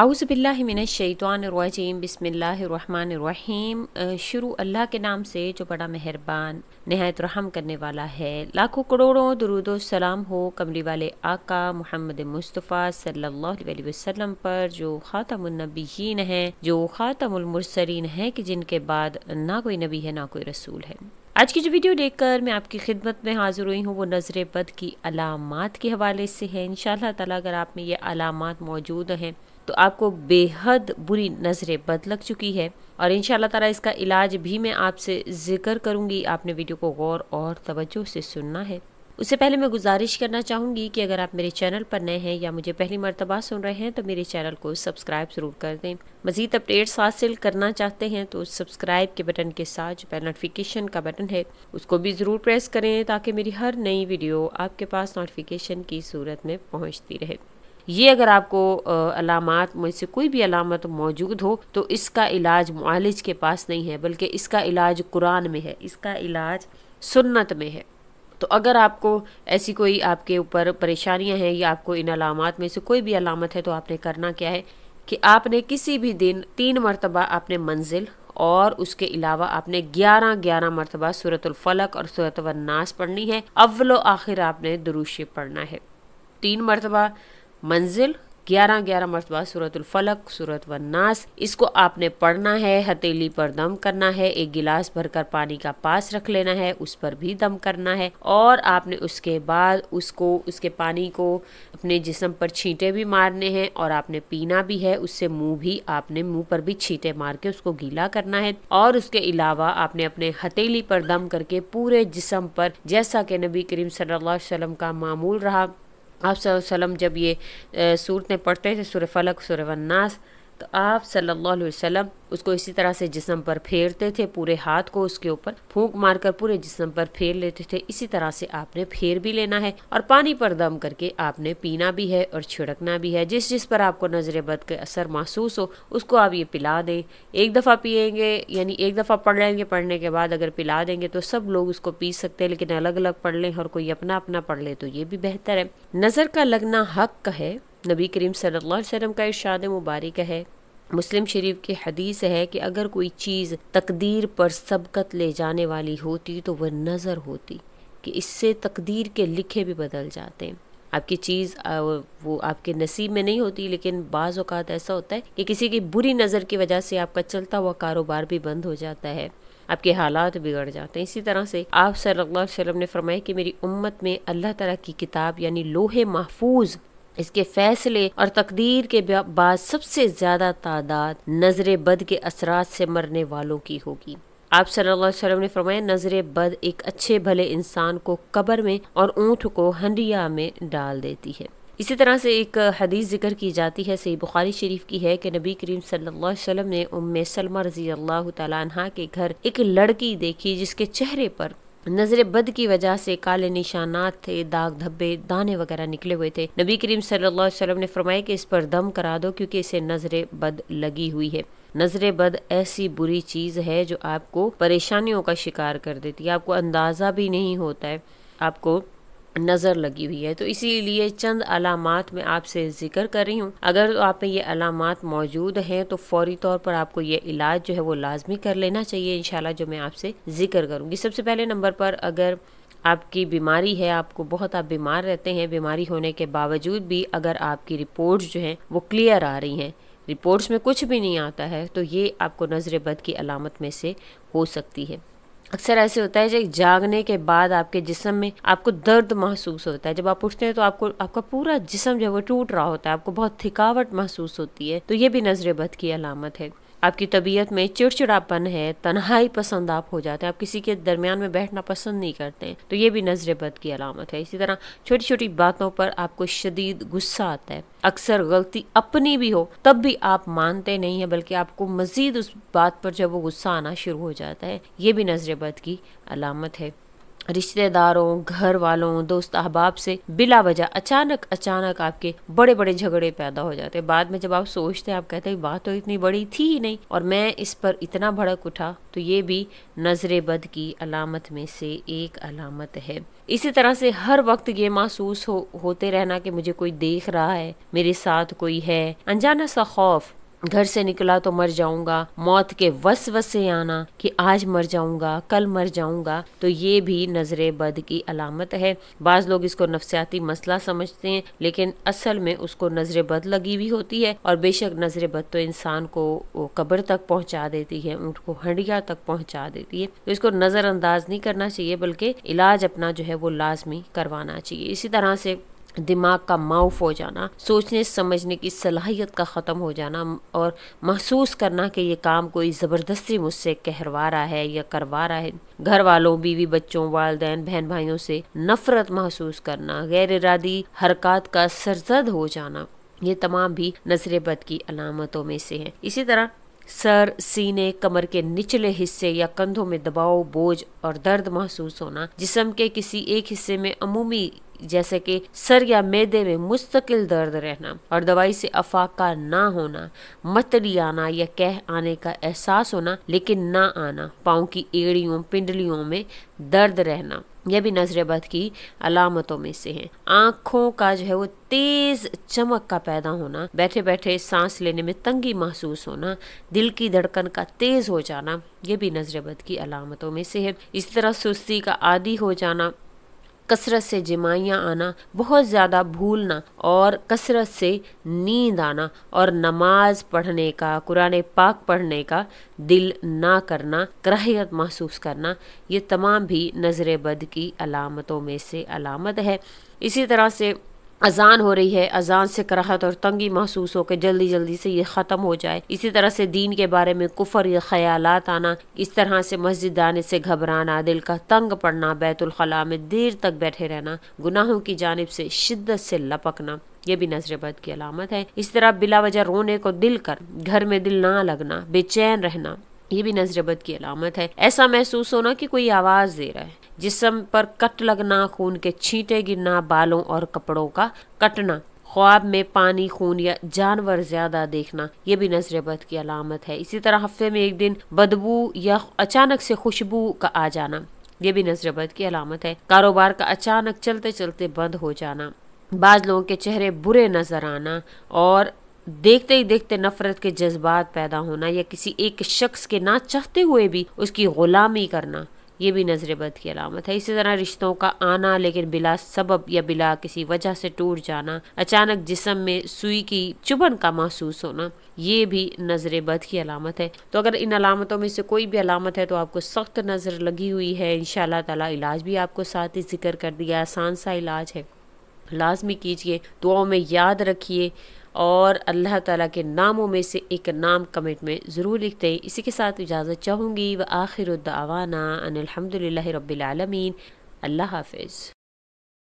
आउज़बिल्लिमिनशैतवानरजीम बसमीम शुरू अल्लाह के नाम से जो बड़ा मेहरबान नहायत रहम करने वाला है लाखों करोड़ों दरुद सलाम हो कमरी वाले आका मोहम्मद मुस्तफ़ा सल्ला वसलम पर जो ख़ातमनबीन हैं जो ख़ातमसरीन हैं कि जिनके बाद ना कोई नबी है ना कोई रसूल है आज की जो वीडियो देखकर मैं आपकी खिदमत में हाजिर हुई हूँ वो नज़र बद की अलामत के हवाले से है इन तला अगर आप में ये अलामत मौजूद हैं तो आपको बेहद बुरी नज़रें बद लग चुकी है और इन ताला इसका इलाज भी मैं आपसे ज़िक्र करूँगी आपने वीडियो को गौर और तवज्जो से सुनना है उससे पहले मैं गुजारिश करना चाहूँगी कि अगर आप मेरे चैनल पर नए हैं या मुझे पहली मरतबा सुन रहे हैं तो मेरे चैनल को सब्सक्राइब ज़रूर कर दें मज़ीद अपडेट्स हासिल करना चाहते हैं तो सब्सक्राइब के बटन के साथ जो पहले नोटिफिकेशन का बटन है उसको भी ज़रूर प्रेस करें ताकि मेरी हर नई वीडियो आपके पास नोटिफिकेशन की सूरत में पहुँचती रहे ये अगर आपको अलामत में से कोई भी अलामत मौजूद हो तो इसका इलाज मालिज के पास नहीं है बल्कि इसका इलाज कुरान में है इसका इलाज सुन्नत में है तो अगर आपको ऐसी कोई आपके ऊपर परेशानियां हैं या आपको इन अलामत में से कोई भी अलामत है तो आपने करना क्या है कि आपने किसी भी दिन तीन मरतबा आपने मंजिल और उसके अलावा आपने ग्यारह ग्यारह मरतबा सूरतफलक और सूरत नास पढ़नी है अव्वल आखिर आपने दुरुशी पढ़ना है तीन मरतबा मंजिल ग्यारह ग्यारह मरतबा फलक सूरत व नास इसको आपने पढ़ना है हथेली पर दम करना है एक गिलास भरकर पानी का पास रख लेना है उस पर भी दम करना है और आपने उसके बाद उसको उसके पानी को अपने जिसम पर छींटे भी मारने हैं और आपने पीना भी है उससे मुंह भी आपने मुंह पर भी छींटे मार के उसको गीला करना है और उसके अलावा आपने अपने हथेली पर दम करके पूरे जिसम पर जैसा कि नबी करीम सल्लल्लाहु अलैहि वसल्लम का मामूल रहा आप सल्लल्लाहु अलैहि वसल्लम जब ये सूरतें पढ़ते थे तो सुर फलक सुर वन्नास तो आप सल्लल्लाहु अलैहि वसल्लम उसको इसी तरह से जिसम पर फेरते थे पूरे हाथ को उसके ऊपर फूंक मारकर पूरे जिसम पर फेर लेते थे इसी तरह से आपने फेर भी लेना है और पानी पर दम करके आपने पीना भी है और छिड़कना भी है जिस जिस पर आपको नजर बद के असर महसूस हो उसको आप ये पिला दें एक दफ़ा पियेंगे यानी एक दफ़ा पढ़ लेंगे पढ़ने के बाद अगर पिला देंगे तो सब लोग उसको पी सकते हैं लेकिन अलग अलग पढ़ लें और कोई अपना अपना पढ़ ले तो ये भी बेहतर है नज़र का लगना हक का है नबी करीम सल्लल्लाहु अलैहि वसल्लम का इरशाद मुबारक है मुस्लिम शरीफ की हदीस है कि अगर कोई चीज़ तकदीर पर सबकत ले जाने वाली होती तो वह नज़र होती कि इससे तकदीर के लिखे भी बदल जाते हैं आपकी चीज़ वो आपके नसीब में नहीं होती लेकिन बाज़ अवत ऐसा होता है कि किसी की बुरी नज़र की वजह से आपका चलता हुआ कारोबार भी बंद हो जाता है आपके हालात बिगड़ जाते हैं इसी तरह से आप सल्लल्लाहु अलैहि वसल्लम ने फरमाया कि मेरी उम्मत में अल्लाह ताला की किताब यानी लोहे महफूज इसके फैसले और तकदीर के बाद सबसे ज्यादा तादाद नजर बद के असरा से मरने वालों की होगी आप सल्लल्लाहु अलैहि वसल्लम ने फरमाया नजर बद एक अच्छे भले इंसान को कबर में और ऊँट को हंडिया में डाल देती है इसी तरह से एक हदीस जिक्र की जाती है सही बुखारी शरीफ की है कि नबी करीम सल्लल्लाहु अलैहि वसल्लम ने उम्म सलमा रजी अल्लाह तला के घर एक लड़की देखी जिसके चेहरे पर नजर बद की वजह से काले निशानात थे दाग धब्बे दाने वगैरह निकले हुए थे नबी करीम सल्लल्लाहु अलैहि वसल्लम ने फरमाया कि इस पर दम करा दो क्योंकि इसे नजर बद लगी हुई है नजर बद ऐसी बुरी चीज़ है जो आपको परेशानियों का शिकार कर देती है आपको अंदाज़ा भी नहीं होता है आपको नज़र लगी हुई है तो इसीलिए चंद अलामत मैं आपसे जिक्र कर रही हूँ अगर तो आप में ये अलामत मौजूद हैं तो फौरी तौर पर आपको ये इलाज जो है वो लाजमी कर लेना चाहिए इन जो मैं आपसे जिक्र करूँगी सबसे पहले नंबर पर अगर आपकी बीमारी है आपको बहुत आप बीमार रहते हैं बीमारी होने के बावजूद भी अगर आपकी रिपोर्ट्स जो हैं वो क्लियर आ रही हैं रिपोर्ट्स में कुछ भी नहीं आता है तो ये आपको नज़र बद की अलामत में से हो सकती है अक्सर ऐसे होता है जब जागने के बाद आपके जिसम में आपको दर्द महसूस होता है जब आप उठते हैं तो आपको आपका पूरा जिसम जो है वो टूट रहा होता है आपको बहुत थकावट महसूस होती है तो ये भी नजरबद बद की अलामत है आपकी तबीयत में चिड़चिड़ापन है तनहाई पसंद आप हो जाते हैं आप किसी के दरमियान में बैठना पसंद नहीं करते हैं तो ये भी नजर बद की अलामत है इसी तरह छोटी छोटी बातों पर आपको शदीद गुस्सा आता है अक्सर गलती अपनी भी हो तब भी आप मानते नहीं है बल्कि आपको मजीद उस बात पर जब वो गुस्सा आना शुरू हो जाता है ये भी नजर बद की अलामत है रिश्तेदारों घर वालों दोस्त अहबाब से बिला वजह अचानक अचानक आपके बड़े बड़े झगड़े पैदा हो जाते हैं बाद में जब आप सोचते हैं आप कहते हैं बात तो इतनी बड़ी थी ही नहीं और मैं इस पर इतना भड़क उठा तो ये भी नजरे बद की अलामत में से एक अलामत है इसी तरह से हर वक्त ये महसूस हो होते रहना कि मुझे कोई देख रहा है मेरे साथ कोई है अनजाना सा खौफ घर से निकला तो मर जाऊंगा मौत के वस वस से आना कि आज मर जाऊंगा कल मर जाऊंगा तो ये भी नजर बद की अलामत है बाज़ लोग इसको नफसियाती मसला समझते हैं लेकिन असल में उसको नजर बद लगी हुई होती है और बेशक नजर बद तो इंसान को कब्र तक पहुंचा देती है ऊँट को हंडिया तक पहुंचा देती है तो इसको नज़रअंदाज नहीं करना चाहिए बल्कि इलाज अपना जो है वो लाजमी करवाना चाहिए इसी तरह से दिमाग का माउफ हो जाना सोचने समझने की सलाहियत का ख़त्म हो जाना और महसूस करना कि ये काम कोई ज़बरदस्ती मुझसे कहरवा रहा है या करवा रहा है घर वालों बीवी बच्चों वालदे बहन भाइयों से नफ़रत महसूस करना गैर इरादी हरकत का सरजद हो जाना ये तमाम भी नजर बद की अलामतों में से हैं इसी तरह सर सीने कमर के निचले हिस्से या कंधों में दबाव बोझ और दर्द महसूस होना जिसम के किसी एक हिस्से में अमूमी जैसे कि सर या मैदे में मुस्तकिल दर्द रहना और दवाई से अफाका ना होना मतली आना या कह आने का एहसास होना लेकिन ना आना पाँव की एड़ियों पिंडलियों में दर्द रहना यह भी नजरबद की अलामतों में से है आँखों का जो है वो तेज चमक का पैदा होना बैठे बैठे सांस लेने में तंगी महसूस होना दिल की धड़कन का तेज हो जाना यह भी नजरबद की अलामतों में से है इस तरह सुस्ती का आदि हो जाना कसरत से जमाइयाँ आना बहुत ज़्यादा भूलना और कसरत से नींद आना और नमाज पढ़ने का कुरान पाक पढ़ने का दिल ना करना क्राहियत महसूस करना ये तमाम भी नज़र बद की अलामतों में से अलामत है इसी तरह से अजान हो रही है अजान से कराहत और तंगी महसूस हो के जल्दी जल्दी से ये ख़त्म हो जाए इसी तरह से दीन के बारे में कुफर या ख्याल आना इस तरह से मस्जिद आने से घबराना दिल का तंग पड़ना बैतुलखला में देर तक बैठे रहना गुनाहों की जानब से शिद्दत से लपकना ये भी नजर बद की अलामत है इस तरह बिला वजह रोने को दिल कर घर में दिल ना लगना बेचैन रहना ये भी नजर बद की अलामत है ऐसा महसूस होना कि कोई आवाज़ दे रहा है जिसम पर कट लगना खून के छींटे गिरना बालों और कपड़ों का कटना ख्वाब में पानी खून या जानवर ज्यादा देखना यह भी नजर बद की अलामत है इसी तरह हफ्ते में एक दिन बदबू या अचानक से खुशबू का आ जाना यह भी नजर बद की अलामत है कारोबार का अचानक चलते चलते बंद हो जाना बाज लोगों के चेहरे बुरे नजर आना और देखते ही देखते नफरत के जज्बात पैदा होना या किसी एक शख्स के ना चाहते हुए भी उसकी गुलामी करना ये भी नज़र बद की अलामत है इसी तरह रिश्तों का आना लेकिन बिला सबब या बिला किसी वजह से टूट जाना अचानक जिसम में सुई की चुभन का महसूस होना ये भी नज़र बद की अलामत है तो अगर इन अलामतों में से कोई भी अलामत है तो आपको सख्त नज़र लगी हुई है इन तला इलाज भी आपको साथ ही जिक्र कर दिया आसान सा इलाज है लाजमी कीजिए दुआओं में याद रखिए और अल्लाह ताला के नामों में से एक नाम कमेंट में ज़रूर लिखते हैं इसी के साथ इजाज़त चाहूँगी व आखिर दावाना अनिलहमदिल्ला रबालमीन अल्लाह हाफिज़